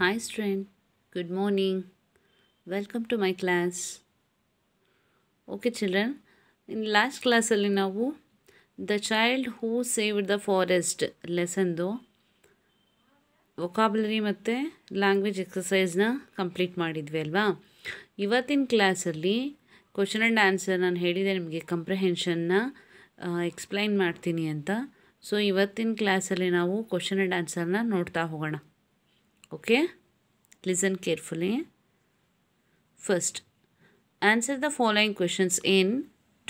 Hi students good morning welcome to my class okay children in last ಕ್ಲಾಸಲ್ಲಿ ಅಲ್ಲಿ ನಾವು the child who saved the forest ಲೆಸನ್ದು vocabulary ಮತ್ತು language ಎಕ್ಸಸೈಸ್ನ complete ಮಾಡಿದ್ವಿ ಅಲ್ವಾ ಇವತ್ತಿನ ಕ್ಲಾಸಲ್ಲಿ ಕ್ವಶನ್ ಅಂಡ್ ಆನ್ಸರ್ ನಾನು ಹೇಳಿದೆ ನಿಮಗೆ ಕಂಪ್ರಹೆನ್ಷನ್ನ ಎಕ್ಸ್ಪ್ಲೈನ್ ಮಾಡ್ತೀನಿ ಅಂತ ಸೊ ಇವತ್ತಿನ ಕ್ಲಾಸಲ್ಲಿ ನಾವು ಕ್ವಶನ್ ಆ್ಯಂಡ್ ಆನ್ಸರ್ನ ನೋಡ್ತಾ ಹೋಗೋಣ Okay, listen carefully. First, answer the following questions in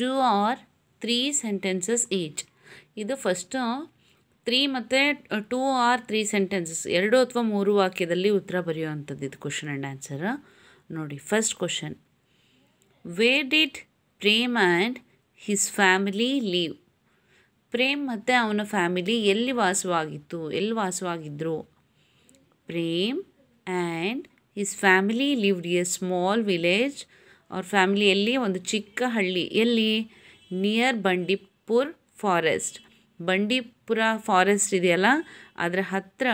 two or three sentences each ಇದು ಫಸ್ಟು ತ್ರೀ ಮತ್ತು ಟೂ ಆರ್ ತ್ರೀ ಸೆಂಟೆನ್ಸಸ್ ಎರಡು ಅಥವಾ ಮೂರು ವಾಕ್ಯದಲ್ಲಿ ಉತ್ತರ ಬರೆಯುವಂಥದ್ದು ಇದು ಕ್ವಶನ್ ಆ್ಯಂಡ್ ಆನ್ಸರ್ ನೋಡಿ first question where did Prem and his family live Prem ಮತ್ತು ಅವನ ಫ್ಯಾಮಿಲಿ ಎಲ್ಲಿ ವಾಸವಾಗಿತ್ತು ಎಲ್ಲಿ ವಾಸವಾಗಿದ್ದರು Prem and his family lived a small village ಅವ್ರ ಫ್ಯಾಮಿಲಿಯಲ್ಲಿ ಒಂದು ಚಿಕ್ಕ ಹಳ್ಳಿ ಎಲ್ಲಿ near Bandipur forest Bandipura forest ಇದೆಯಲ್ಲ ಅದರ ಹತ್ತಿರ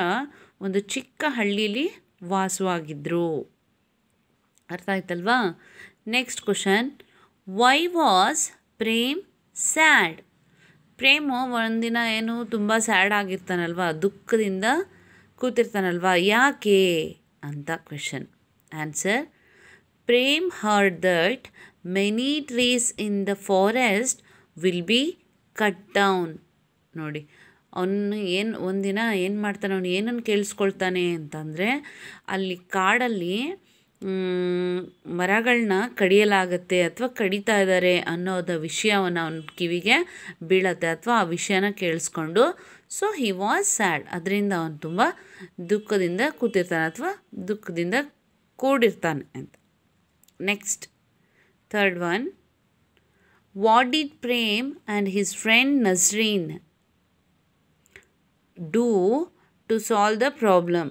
ಒಂದು ಚಿಕ್ಕ ಹಳ್ಳಿಯಲ್ಲಿ ವಾಸವಾಗಿದ್ದರು ಅರ್ಥ ಆಯ್ತಲ್ವಾ next question why was Prem sad Prem ಒಂದಿನ ಏನು ತುಂಬ ಸ್ಯಾಡ್ ಆಗಿರ್ತಾನಲ್ವ ದುಃಖದಿಂದ ಕೂತಿರ್ತಾನಲ್ವಾ ಯಾಕೆ ಅಂತ question answer Prem heard that many trees in the forest will be cut down ನೋಡಿ ಅವನು ಏನು ಒಂದಿನ ಏನು ಮಾಡ್ತಾನೆ ಅವನು ಏನನ್ನು ಕೇಳಿಸ್ಕೊಳ್ತಾನೆ ಅಂತಂದರೆ ಅಲ್ಲಿ ಕಾಡಲ್ಲಿ ಮರಗಳನ್ನ ಕಡಿಯಲಾಗತ್ತೆ ಅಥವಾ ಕಡಿತಾ ಇದ್ದಾರೆ ಅನ್ನೋದ ವಿಷಯವನ್ನು ಅವನ ಕಿವಿಗೆ ಬೀಳತ್ತೆ ಅಥವಾ ಆ ವಿಷಯನ ಕೇಳಿಸ್ಕೊಂಡು ಸೊ ಹಿ ವಾಸ್ ಸ್ಯಾಡ್ ಅದರಿಂದ ಅವನು ತುಂಬ ದುಃಖದಿಂದ ಕೂತಿರ್ತಾನೆ ಅಥವಾ ದುಃಖದಿಂದ ಕೂಡಿರ್ತಾನೆ ಅಂತ next third one what did Prem and his friend Nazreen do to solve the problem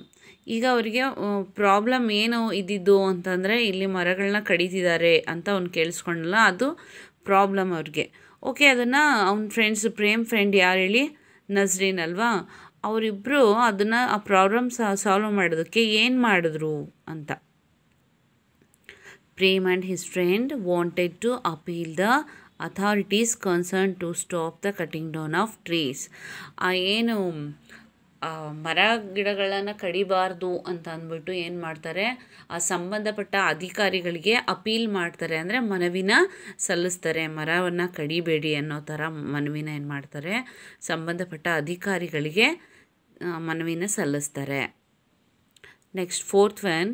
ಈಗ ಅವರಿಗೆ ಪ್ರಾಬ್ಲಮ್ ಏನು ಇದ್ದಿದ್ದು ಅಂತಂದರೆ ಇಲ್ಲಿ ಮರಗಳನ್ನ ಕಡಿತಿದ್ದಾರೆ ಅಂತ ಅವ್ನು ಕೇಳಿಸ್ಕೊಂಡಲ್ಲ ಅದು ಪ್ರಾಬ್ಲಮ್ ಅವ್ರಿಗೆ ಓಕೆ ಅದನ್ನು ಅವ್ನ ಫ್ರೆಂಡ್ಸ್ ಪ್ರೇಮ್ ಫ್ರೆಂಡ್ ಯಾರು ಹೇಳಿ ನಜ್ರೀನ್ ಅಲ್ವಾ ಅವರಿಬ್ಬರು ಅದನ್ನು ಆ ಪ್ರಾಬ್ಲಮ್ ಸಾಲ್ವ್ ಮಾಡೋದಕ್ಕೆ ಏನು ಮಾಡಿದ್ರು ಅಂತ Prem and his friend wanted to appeal the authorities concerned to stop the cutting down of trees ಆ ಏನು ಮರ ಗಿಡಗಳನ್ನು ಕಡಿಬಾರ್ದು ಅಂತ ಅಂದ್ಬಿಟ್ಟು ಏನು ಮಾಡ್ತಾರೆ ಆ ಸಂಬಂಧಪಟ್ಟ ಅಧಿಕಾರಿಗಳಿಗೆ ಅಪೀಲ್ ಮಾಡ್ತಾರೆ ಅಂದರೆ ಮನವಿನ ಸಲ್ಲಿಸ್ತಾರೆ ಮರವನ್ನು ಕಡಿಬೇಡಿ ಅನ್ನೋ ಥರ ಮನವಿನ ಏನು ಮಾಡ್ತಾರೆ ಸಂಬಂಧಪಟ್ಟ ಅಧಿಕಾರಿಗಳಿಗೆ ಮನವಿನ ಸಲ್ಲಿಸ್ತಾರೆ next fourth when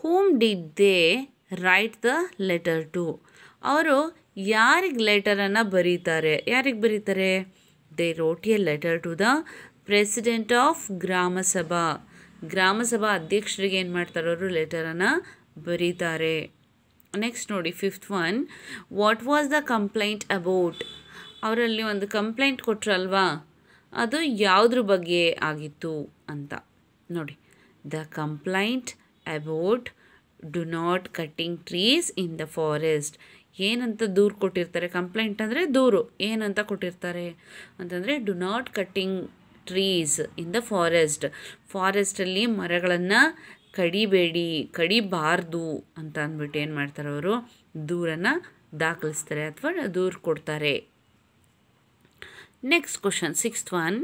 whom did they write the letter to ಅವರು ಯಾರಿಗೆ ಲೆಟರನ್ನು ಬರೀತಾರೆ ಯಾರಿಗೆ ಬರೀತಾರೆ they wrote a letter to the president of Gramasabha Gramasabha ಅಧ್ಯಕ್ಷರಿಗೆ ಏನು ಮಾಡ್ತಾರವರು ಲೆಟರನ್ನು ಬರೀತಾರೆ ನೆಕ್ಸ್ಟ್ ನೋಡಿ fifth one what was the complaint about ಅವರಲ್ಲಿ ಒಂದು ಕಂಪ್ಲೇಂಟ್ ಕೊಟ್ರಲ್ವಾ ಅದು ಯಾವುದ್ರ ಬಗ್ಗೆ ಆಗಿತ್ತು ಅಂತ ನೋಡಿ the complaint about do not cutting trees in the forest ಏನಂತ ದೂರು ಕೊಟ್ಟಿರ್ತಾರೆ ಕಂಪ್ಲೇಂಟ್ ಅಂದರೆ ದೂರು ಏನಂತ ಕೊಟ್ಟಿರ್ತಾರೆ ಅಂತಂದರೆ do not cutting trees in the forest ಫಾರೆಸ್ಟಲ್ಲಿ ಮರಗಳನ್ನು ಕಡಿಬೇಡಿ ಕಡಿಬಾರ್ದು ಅಂತ ಅಂದ್ಬಿಟ್ಟು ಏನು ಮಾಡ್ತಾರೆ ಅವರು ದೂರನ್ನು ದಾಖಲಿಸ್ತಾರೆ ಅಥವಾ ದೂರ ಕೊಡ್ತಾರೆ next question sixth one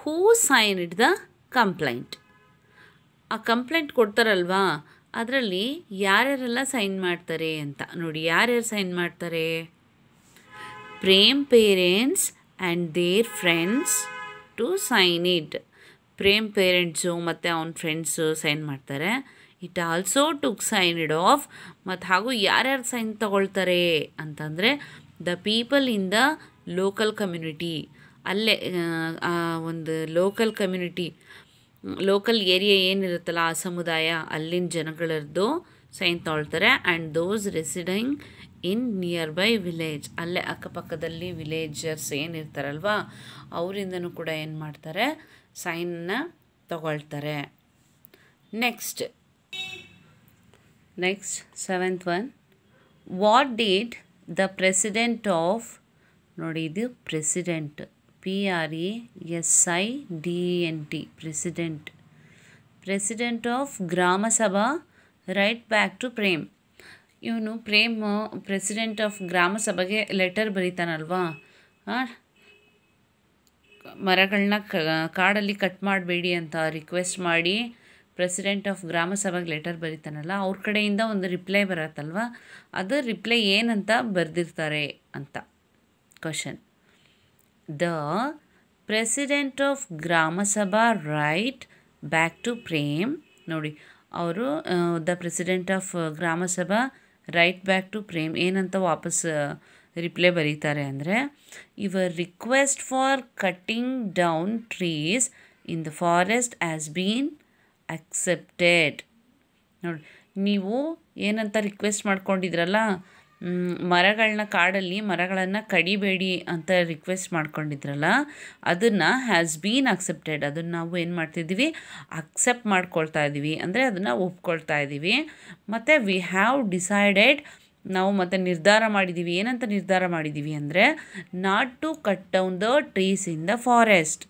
who signed the complaint ಆ ಕಂಪ್ಲೇಂಟ್ ಕೊಡ್ತಾರಲ್ವಾ ಅದರಲ್ಲಿ ಯಾರ್ಯಾರೆಲ್ಲ ಸೈನ್ ಮಾಡ್ತಾರೆ ಅಂತ ನೋಡಿ ಯಾರ್ಯಾರು ಸೈನ್ ಮಾಡ್ತಾರೆ Prem parents and their friends to sign it Prem parents ಮತ್ತು ಅವ್ನ ಫ್ರೆಂಡ್ಸು ಸೈನ್ ಮಾಡ್ತಾರೆ it also took signed of ಮತ್ತು ಹಾಗೂ ಯಾರ್ಯಾರು ಸೈನ್ ತಗೊಳ್ತಾರೆ ಅಂತಂದರೆ the people in the local community ಅಲ್ಲೇ ಒಂದು ಲೋಕಲ್ ಕಮ್ಯುನಿಟಿ ಲೋಕಲ್ ಏರಿಯಾ ಏನಿರುತ್ತಲ್ಲ ಆ ಸಮುದಾಯ ಅಲ್ಲಿನ ಜನಗಳದ್ದು ಸೈನ್ ತಗೊಳ್ತಾರೆ and those residing in nearby village ಅಲ್ಲೇ ಅಕ್ಕಪಕ್ಕದಲ್ಲಿ ವಿಲೇಜರ್ಸ್ ಏನಿರ್ತಾರಲ್ವ ಅವರಿಂದನೂ ಕೂಡ ಏನು ಮಾಡ್ತಾರೆ ಸೈನ್ನ ತಗೊಳ್ತಾರೆ next next seventh one what did the president of ನೋಡಿ ಇದು president P R E S I D N T president president of Gramasabha write back to Prem ಇವನು ಪ್ರೇಮ್ ಪ್ರೆಸಿಡೆಂಟ್ ಆಫ್ ಗ್ರಾಮಸಭೆಗೆ ಲೆಟರ್ ಬರೀತಾನಲ್ವಾ ಮರಗಳನ್ನ ಕಾಡಲ್ಲಿ ಕಟ್ ಮಾಡಬೇಡಿ ಅಂತ ರಿಕ್ವೆಸ್ಟ್ ಮಾಡಿ ಪ್ರೆಸಿಡೆಂಟ್ ಆಫ್ ಗ್ರಾಮ ಲೆಟರ್ ಬರೀತಾನಲ್ಲ ಅವ್ರ ಕಡೆಯಿಂದ ಒಂದು ರಿಪ್ಲೈ ಬರತ್ತಲ್ವ ಅದು ರಿಪ್ಲೈ ಏನಂತ ಬರೆದಿರ್ತಾರೆ ಅಂತ ಕ್ವಶನ್ ದ ಪ್ರೆಸಿಡೆಂಟ್ ಆಫ್ ಗ್ರಾಮ ಸಭಾ ರೈಟ್ ಬ್ಯಾಕ್ ಟು ಪ್ರೇಮ್ ನೋಡಿ ಅವರು ದ ಪ್ರೆಸಿಡೆಂಟ್ ಆಫ್ ಗ್ರಾಮ ಸಭಾ ರೈಟ್ ಬ್ಯಾಕ್ ಟು ಪ್ರೇಮ್ ಏನಂತ ವಾಪಸ್ ರಿಪ್ಲೈ ಬರೀತಾರೆ ಅಂದರೆ your request for cutting down trees in the forest as been accepted ನೋಡಿ ನೀವು ಏನಂತ ರಿಕ್ವೆಸ್ಟ್ ಮಾಡ್ಕೊಂಡಿದ್ರಲ್ಲ ಮರಗಳನ್ನ ಕಾಡಲ್ಲಿ ಮರಗಳನ್ನು ಕಡಿಬೇಡಿ ಅಂತ ರಿಕ್ವೆಸ್ಟ್ ಮಾಡ್ಕೊಂಡಿದ್ರಲ್ಲ ಅದನ್ನು ಹ್ಯಾಸ್ ಬೀನ್ ಅಕ್ಸೆಪ್ಟೆಡ್ ಅದನ್ನು ನಾವು ಏನು ಮಾಡ್ತಿದ್ದೀವಿ ಅಕ್ಸೆಪ್ಟ್ ಮಾಡ್ಕೊಳ್ತಾ ಇದ್ದೀವಿ ಅಂದರೆ ಅದನ್ನು ಒಪ್ಕೊಳ್ತಾ ಇದ್ದೀವಿ ಮತ್ತು ವಿ ಹ್ಯಾವ್ ಡಿಸೈಡೆಡ್ ನಾವು ಮತ್ತೆ ನಿರ್ಧಾರ ಮಾಡಿದ್ದೀವಿ ಏನಂತ ನಿರ್ಧಾರ ಮಾಡಿದ್ದೀವಿ ಅಂದರೆ not to cut down the trees in the forest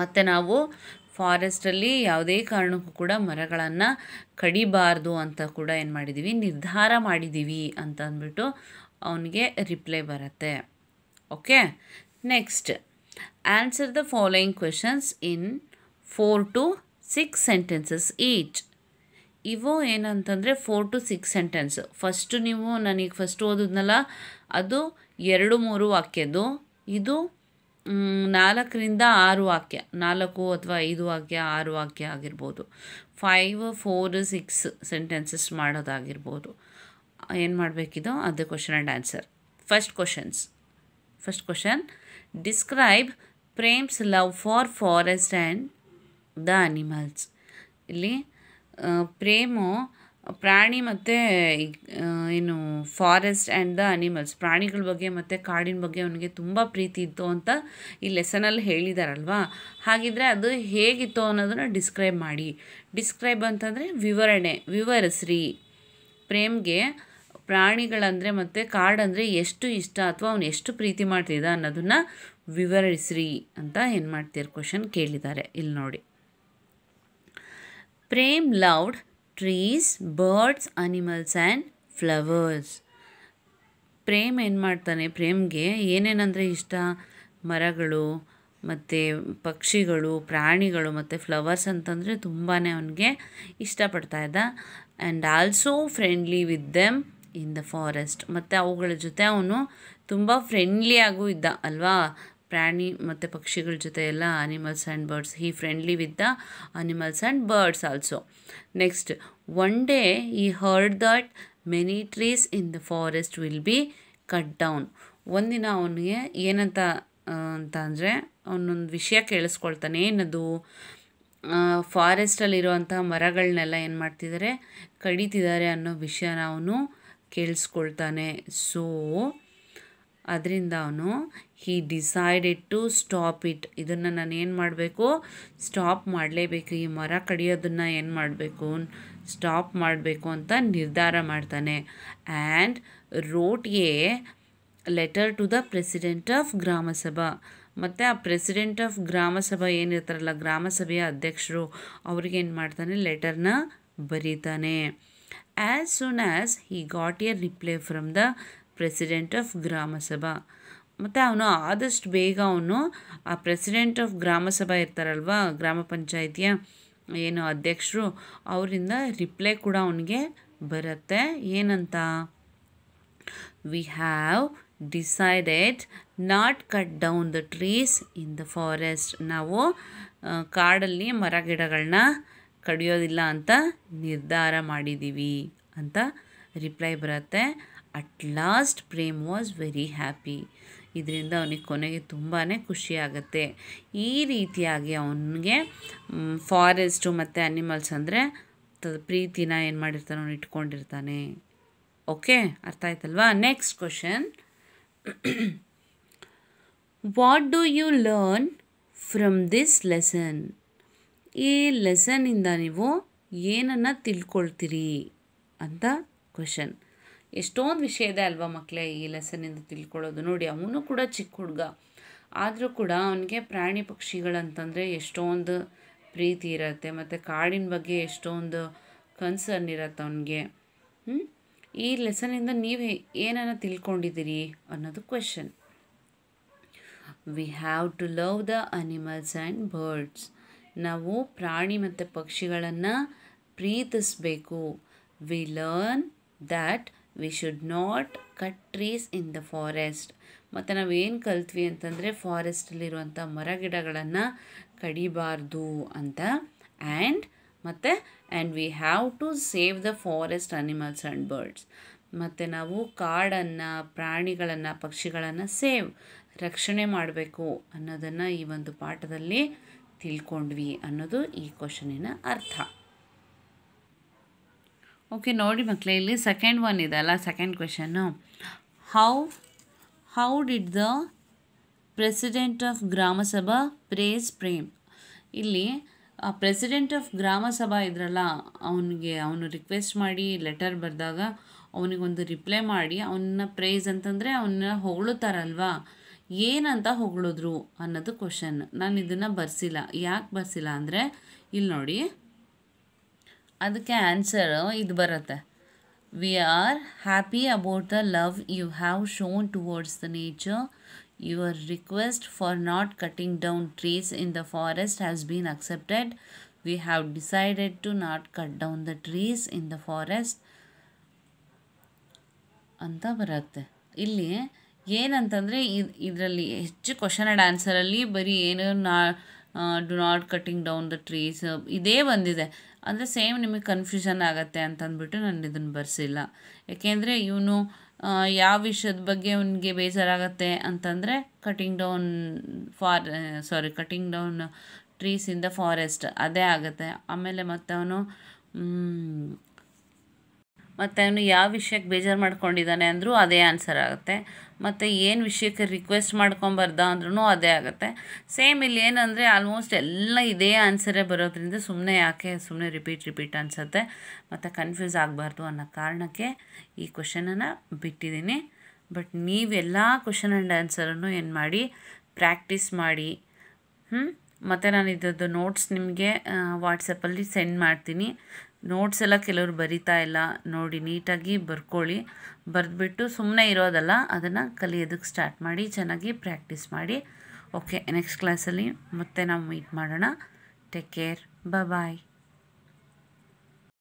ಮತ್ತು ನಾವು ಫಾರೆಸ್ಟಲ್ಲಿ ಯಾವುದೇ ಕಾರಣಕ್ಕೂ ಕೂಡ ಮರಗಳನ್ನು ಕಡಿಬಾರ್ದು ಅಂತ ಕೂಡ ಏನು ಮಾಡಿದ್ದೀವಿ ನಿರ್ಧಾರ ಮಾಡಿದ್ದೀವಿ ಅಂತ ಅಂದ್ಬಿಟ್ಟು ಅವನಿಗೆ ರಿಪ್ಲೈ ಬರುತ್ತೆ okay next answer the following questions in four to six sentences each ಇವು ಏನಂತಂದರೆ four to six sentence first ನೀವು ನನಗೆ ಫಸ್ಟ್ ಓದಿದ್ನಲ್ಲ ಅದು ಎರಡು ಮೂರು ವಾಕ್ಯದ್ದು ಇದು ನಾಲ್ಕರಿಂದ ಆರು ವಾಕ್ಯ ನಾಲ್ಕು ಅಥವಾ ಐದು ವಾಕ್ಯ ಆರು ವಾಕ್ಯ ಆಗಿರ್ಬೋದು ಫೈವ್ ಫೋರ್ ಸಿಕ್ಸ್ ಸೆಂಟೆನ್ಸಸ್ ಮಾಡೋದಾಗಿರ್ಬೋದು ಏನು ಮಾಡಬೇಕಿದು ಅದೇ question and answer first questions first question describe Prem's love for forest and the animals ಇಲ್ಲಿ ಪ್ರೇಮು ಪ್ರಾಣಿ ಮತ್ತು ಏನು ಫಾರೆಸ್ಟ್ ಆ್ಯಂಡ್ ದ ಅನಿಮಲ್ಸ್ ಪ್ರಾಣಿಗಳ ಬಗ್ಗೆ ಮತ್ತು ಕಾಡಿನ ಬಗ್ಗೆ ಅವನಿಗೆ ತುಂಬ ಪ್ರೀತಿ ಇತ್ತು ಅಂತ ಈ ಲೆಸನಲ್ಲಿ ಹೇಳಿದಾರಲ್ವಾ ಹಾಗಿದ್ರೆ ಅದು ಹೇಗಿತ್ತು ಅನ್ನೋದನ್ನು ಡಿಸ್ಕ್ರೈಬ್ ಮಾಡಿ ಡಿಸ್ಕ್ರೈಬ್ ಅಂತಂದರೆ ವಿವರಣೆ ವಿವರಿಸ್ರಿ ಪ್ರೇಮ್ಗೆ ಪ್ರಾಣಿಗಳಂದರೆ ಮತ್ತು ಕಾಡಂದರೆ ಎಷ್ಟು ಇಷ್ಟ ಅಥವಾ ಅವನು ಎಷ್ಟು ಪ್ರೀತಿ ಮಾಡ್ತಿದ್ದ ಅನ್ನೋದನ್ನು ವಿವರಿಸ್ರಿ ಅಂತ ಏನು ಮಾಡ್ತೀರ ಕ್ವಶನ್ ಕೇಳಿದ್ದಾರೆ ಇಲ್ಲಿ ನೋಡಿ Prem loved trees birds animals and flowers Prem ಏನು ಮಾಡ್ತಾನೆ ಪ್ರೇಮ್ಗೆ ಏನೇನಂದರೆ ಇಷ್ಟ ಮರಗಳು ಮತ್ತು ಪಕ್ಷಿಗಳು ಪ್ರಾಣಿಗಳು ಮತ್ತು ಫ್ಲವರ್ಸ್ ಅಂತಂದರೆ ತುಂಬಾ ಅವನಿಗೆ ಇಷ್ಟಪಡ್ತಾ ಇದ್ದ and also friendly with them in the forest ಮತ್ತು ಅವುಗಳ ಜೊತೆ ಅವನು ತುಂಬ ಫ್ರೆಂಡ್ಲಿಯಾಗೂ ಇದ್ದ ಅಲ್ವಾ ಪ್ರಾಣಿ ಮತ್ತು ಪಕ್ಷಿಗಳ ಜೊತೆ ಎಲ್ಲ animals and birds he friendly with the animals and birds also next one day he heard that many trees in the forest will be cut down ಒಂದಿನ ಅವನಿಗೆ ಏನಂತ ಅಂತ ಅಂದರೆ ಅವನೊಂದು ವಿಷಯ ಕೇಳಿಸ್ಕೊಳ್ತಾನೆ ಏನದು ಫಾರೆಸ್ಟಲ್ಲಿರುವಂಥ ಮರಗಳನ್ನೆಲ್ಲ ಏನು ಮಾಡ್ತಿದ್ದಾರೆ ಕಡಿತಿದ್ದಾರೆ ಅನ್ನೋ ವಿಷಯನ ಅವನು ಕೇಳಿಸ್ಕೊಳ್ತಾನೆ ಸೋ ಅದರಿಂದ ಅವನು he decided to stop it ಇದನ್ನು ನಾನು ಏನು ಮಾಡಬೇಕು ಸ್ಟಾಪ್ ಮಾಡಲೇಬೇಕು ಈ ಮರ ಕಡಿಯೋದನ್ನು ಏನು ಮಾಡಬೇಕು ಸ್ಟಾಪ್ ಮಾಡಬೇಕು ಅಂತ ನಿರ್ಧಾರ ಮಾಡ್ತಾನೆ and wrote letter to the president of Gramasabha ಮತ್ತು ಆ ಪ್ರೆಸಿಡೆಂಟ್ ಆಫ್ ಗ್ರಾಮಸಭಾ ಏನಿರ್ತಾರಲ್ಲ ಗ್ರಾಮಸಭೆಯ ಅಧ್ಯಕ್ಷರು ಅವ್ರಿಗೇನು ಮಾಡ್ತಾನೆ ಲೆಟರ್ನ ಬರೀತಾನೆ as soon as he got their reply from the president of Gramasabha ಮತ್ತು ಅವನು ಆದಷ್ಟು ಬೇಗ ಅವನು ಆ ಪ್ರೆಸಿಡೆಂಟ್ ಆಫ್ ಗ್ರಾಮಸಭಾ ಇರ್ತಾರಲ್ವ ಗ್ರಾಮ ಪಂಚಾಯಿತಿಯ ಏನು ಅಧ್ಯಕ್ಷರು ಅವರಿಂದ ರಿಪ್ಲೈ ಕೂಡ ಅವನಿಗೆ ಬರುತ್ತೆ ಏನಂತ we have decided not cut down the trees in the forest ನಾವು ಕಾಡಲ್ಲಿ ಮರ ಗಿಡಗಳನ್ನ ಕಡಿಯೋದಿಲ್ಲ ಅಂತ ನಿರ್ಧಾರ ಮಾಡಿದ್ದೀವಿ ಅಂತ ರಿಪ್ಲೈ ಬರುತ್ತೆ at last Prem was very happy ಇದರಿಂದ ಅವನಿಗೆ ಕೊನೆಗೆ ತುಂಬಾ ಖುಷಿಯಾಗತ್ತೆ ಈ ರೀತಿಯಾಗಿ ಅವನಿಗೆ ಫಾರೆಸ್ಟು ಮತ್ತು ಅನಿಮಲ್ಸ್ ಅಂದರೆ ಪ್ರೀತಿನ ಏನು ಮಾಡಿರ್ತಾನೆ ಅವನು ಇಟ್ಕೊಂಡಿರ್ತಾನೆ ಓಕೆ ಅರ್ಥ ಆಯ್ತಲ್ವಾ next question what do you learn from this lesson ಈ ಲೆಸನ್ನಿಂದ ನೀವು ಏನನ್ನು ತಿಳ್ಕೊಳ್ತೀರಿ ಅಂತ ಕ್ವಶನ್ ಎಷ್ಟೊಂದು ವಿಷಯ ಇದೆ ಅಲ್ವಾ ಮಕ್ಕಳೇ ಈ ಲೆಸನಿಂದ ತಿಳ್ಕೊಳ್ಳೋದು ನೋಡಿ ಅವನು ಕೂಡ ಚಿಕ್ಕ ಹುಡುಗ ಆದರೂ ಕೂಡ ಅವನಿಗೆ ಪ್ರಾಣಿ ಪಕ್ಷಿಗಳಂತಂದರೆ ಎಷ್ಟೊಂದು ಪ್ರೀತಿ ಇರುತ್ತೆ ಮತ್ತು ಕಾಡಿನ ಬಗ್ಗೆ ಎಷ್ಟೊಂದು ಕನ್ಸರ್ನ್ ಇರತ್ತೆ ಅವನಿಗೆ ಈ ಲೆಸನಿಂದ ನೀವು ಏನನ್ನ ತಿಳ್ಕೊಂಡಿದ್ದೀರಿ ಅನ್ನೋದು question we have to love the animals and birds ನಾವು ಪ್ರಾಣಿ ಮತ್ತು ಪಕ್ಷಿಗಳನ್ನು ಪ್ರೀತಿಸಬೇಕು we learn that we should not cut trees in the forest ಮತ್ತು ನಾವೇನು ಕಲ್ತ್ವಿ ಅಂತಂದರೆ ಫಾರೆಸ್ಟಲ್ಲಿರುವಂಥ ಮರಗಿಡಗಳನ್ನು ಗಿಡಗಳನ್ನು ಕಡಿಬಾರ್ದು ಅಂತ ಆ್ಯಂಡ್ ಮತ್ತು and we have to save the forest animals and birds ಮತ್ತು ನಾವು ಕಾಡನ್ನು ಪ್ರಾಣಿಗಳನ್ನು ಪಕ್ಷಿಗಳನ್ನು ಸೇವ್ ರಕ್ಷಣೆ ಮಾಡಬೇಕು ಅನ್ನೋದನ್ನು ಈ ಒಂದು ಪಾಠದಲ್ಲಿ ತಿಳ್ಕೊಂಡ್ವಿ ಅನ್ನೋದು ಈ ಕ್ವಶನಿನ ಅರ್ಥ ಓಕೆ ನೋಡಿ ಮಕ್ಕಳೇ ಇಲ್ಲಿ ಸೆಕೆಂಡ್ ಒನ್ ಇದೆ ಅಲ್ಲ ಸೆಕೆಂಡ್ ಕ್ವೆಶನ್ನು how how did the president of Gramasabha praise Prem ಇಲ್ಲಿ ಆ ಪ್ರೆಸಿಡೆಂಟ್ ಆಫ್ ಗ್ರಾಮಸಭಾ ಇದ್ರಲ್ಲ ಅವನಿಗೆ ಅವನು ರಿಕ್ವೆಸ್ಟ್ ಮಾಡಿ ಲೆಟರ್ ಬರೆದಾಗ ಅವನಿಗೊಂದು ರಿಪ್ಲೈ ಮಾಡಿ ಅವನ್ನ ಪ್ರೈಸ್ ಅಂತಂದರೆ ಅವನ್ನ ಹೊಗಳುತ್ತಾರಲ್ವಾ ಏನಂತ ಹೊಗಳಿದ್ರು ಅನ್ನೋದು ಕ್ವಶನ್ ನಾನು ಇದನ್ನು ಬರ್ಸಿಲ್ಲ ಯಾಕೆ ಬರ್ಸಿಲ್ಲ ಅಂದರೆ ಇಲ್ಲಿ ನೋಡಿ ಅದಕ್ಕೆ ಆನ್ಸರ್ ಇದು ಬರುತ್ತೆ we are happy about the love you have shown towards the nature your request for not cutting down trees in the forest has been accepted we have decided to not cut down the trees in the forest ಅಂತ ಬರುತ್ತೆ ಇಲ್ಲಿ ಏನಂತಂದರೆ ಇದು ಇದರಲ್ಲಿ ಹೆಚ್ಚು question and ಆನ್ಸರಲ್ಲಿ ಬರೀ ಏನು ನಾ do not cutting down the trees ಇದೇ ಬಂದಿದೆ ಅಂದರೆ ಸೇಮ್ ನಿಮಗೆ ಕನ್ಫ್ಯೂಷನ್ ಆಗುತ್ತೆ ಅಂತಂದ್ಬಿಟ್ಟು ನಾನು ಇದನ್ನು ಬರೆಸಿಲ್ಲ ಯಾಕೆಂದರೆ ಇವನು ಯಾವ ವಿಷಯದ ಬಗ್ಗೆ ಅವನಿಗೆ ಬೇಜಾರಾಗತ್ತೆ ಅಂತಂದರೆ cutting down for sorry cutting down trees the forest ಅದೇ ಆಗುತ್ತೆ ಆಮೇಲೆ ಮತ್ತೆ ಅವನು ಮತ್ತು ಅವನು ಯಾವ ವಿಷಯಕ್ಕೆ ಬೇಜಾರು ಮಾಡ್ಕೊಂಡಿದ್ದಾನೆ ಅಂದರೂ ಅದೇ ಆನ್ಸರ್ ಆಗುತ್ತೆ ಮತ್ತು ಏನು ವಿಷಯಕ್ಕೆ ರಿಕ್ವೆಸ್ಟ್ ಮಾಡ್ಕೊಂಬಾರ್ದ ಅಂದ್ರೂ ಅದೇ ಆಗುತ್ತೆ ಸೇಮ್ ಇಲ್ಲಿ ಏನಂದರೆ ಆಲ್ಮೋಸ್ಟ್ ಎಲ್ಲ ಇದೇ ಆನ್ಸರೇ ಬರೋದ್ರಿಂದ ಸುಮ್ಮನೆ ಯಾಕೆ ಸುಮ್ಮನೆ ರಿಪೀಟ್ ರಿಪೀಟ್ ಅನಿಸುತ್ತೆ ಮತ್ತು ಕನ್ಫ್ಯೂಸ್ ಆಗಬಾರ್ದು ಅನ್ನೋ ಕಾರಣಕ್ಕೆ ಈ ಕ್ವಶನನ್ನು ಬಿಟ್ಟಿದ್ದೀನಿ ಬಟ್ ನೀವೆಲ್ಲ ಕ್ವಶನ್ ಆ್ಯಂಡ್ ಆನ್ಸರನ್ನು ಏನು ಮಾಡಿ ಪ್ರಾಕ್ಟೀಸ್ ಮಾಡಿ ಹ್ಞೂ ಮತ್ತು ನಾನು ಇದದ್ದು ನೋಟ್ಸ್ ನಿಮಗೆ ವಾಟ್ಸಪ್ಪಲ್ಲಿ ಸೆಂಡ್ ಮಾಡ್ತೀನಿ ನೋಟ್ಸ್ ಎಲ್ಲ ಕೆಲವರು ಬರಿತಾ ಇಲ್ಲ ನೋಡಿ ನೀಟಾಗಿ ಬರ್ಕೊಳ್ಳಿ ಬರೆದ್ಬಿಟ್ಟು ಸುಮ್ಮನೆ ಇರೋದಲ್ಲ ಅದನ್ನು ಕಲಿಯೋದಕ್ಕೆ ಸ್ಟಾರ್ಟ್ ಮಾಡಿ ಚೆನ್ನಾಗಿ ಪ್ರ್ಯಾಕ್ಟೀಸ್ ಮಾಡಿ ಓಕೆ ನೆಕ್ಸ್ಟ್ ಕ್ಲಾಸಲ್ಲಿ ಮತ್ತೆ ನಾವು ಮೀಟ್ ಮಾಡೋಣ ಟೇಕ್ ಕೇರ್ ಬಾಯ್